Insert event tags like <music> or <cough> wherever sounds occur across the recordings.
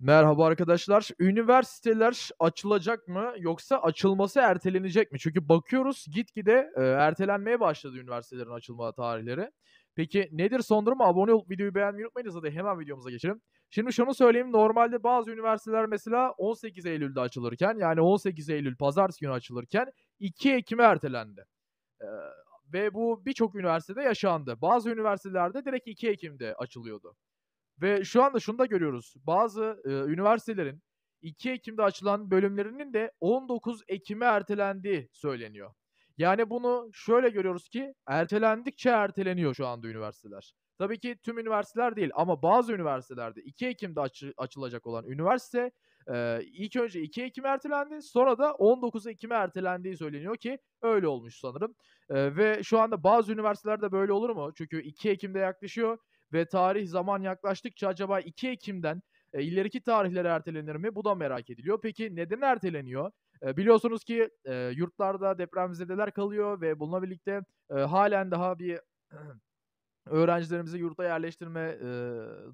Merhaba arkadaşlar. Üniversiteler açılacak mı yoksa açılması ertelenecek mi? Çünkü bakıyoruz gitgide e, ertelenmeye başladı üniversitelerin açılma tarihleri. Peki nedir son durum? Abone olup videoyu beğenmeyi unutmayınız. Hadi hemen videomuza geçelim. Şimdi şunu söyleyeyim. Normalde bazı üniversiteler mesela 18 Eylül'de açılırken yani 18 Eylül pazartesi günü açılırken 2 Ekim'e ertelendi. E, ve bu birçok üniversitede yaşandı. Bazı üniversitelerde direkt 2 Ekim'de açılıyordu. Ve şu anda şunu da görüyoruz. Bazı e, üniversitelerin 2 Ekim'de açılan bölümlerinin de 19 Ekim'e ertelendiği söyleniyor. Yani bunu şöyle görüyoruz ki ertelendikçe erteleniyor şu anda üniversiteler. Tabii ki tüm üniversiteler değil ama bazı üniversitelerde 2 Ekim'de aç- açılacak olan üniversite e, ilk önce 2 Ekim ertelendi sonra da 19 Ekim'e ertelendiği söyleniyor ki öyle olmuş sanırım. E, ve şu anda bazı üniversitelerde böyle olur mu? Çünkü 2 Ekim'de yaklaşıyor ve tarih zaman yaklaştıkça acaba 2 Ekim'den e, ileriki tarihlere ertelenir mi? Bu da merak ediliyor. Peki neden erteleniyor? E, biliyorsunuz ki e, yurtlarda depremzedeler kalıyor ve bununla birlikte e, halen daha bir <clears throat> öğrencilerimizi yurta yerleştirme e,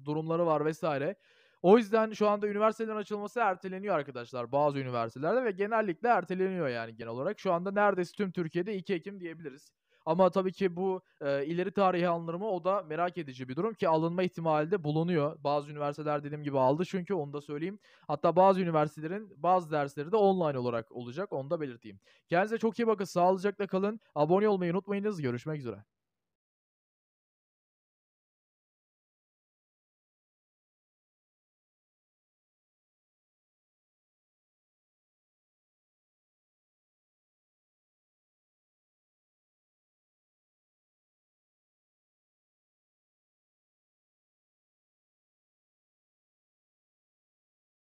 durumları var vesaire. O yüzden şu anda üniversitelerin açılması erteleniyor arkadaşlar bazı üniversitelerde ve genellikle erteleniyor yani genel olarak. Şu anda neredeyse tüm Türkiye'de 2 Ekim diyebiliriz. Ama tabii ki bu e, ileri tarihi anlamı o da merak edici bir durum ki alınma ihtimali de bulunuyor. Bazı üniversiteler dediğim gibi aldı çünkü onu da söyleyeyim. Hatta bazı üniversitelerin bazı dersleri de online olarak olacak onu da belirteyim. Kendinize çok iyi bakın. Sağlıcakla kalın. Abone olmayı unutmayınız. Görüşmek üzere.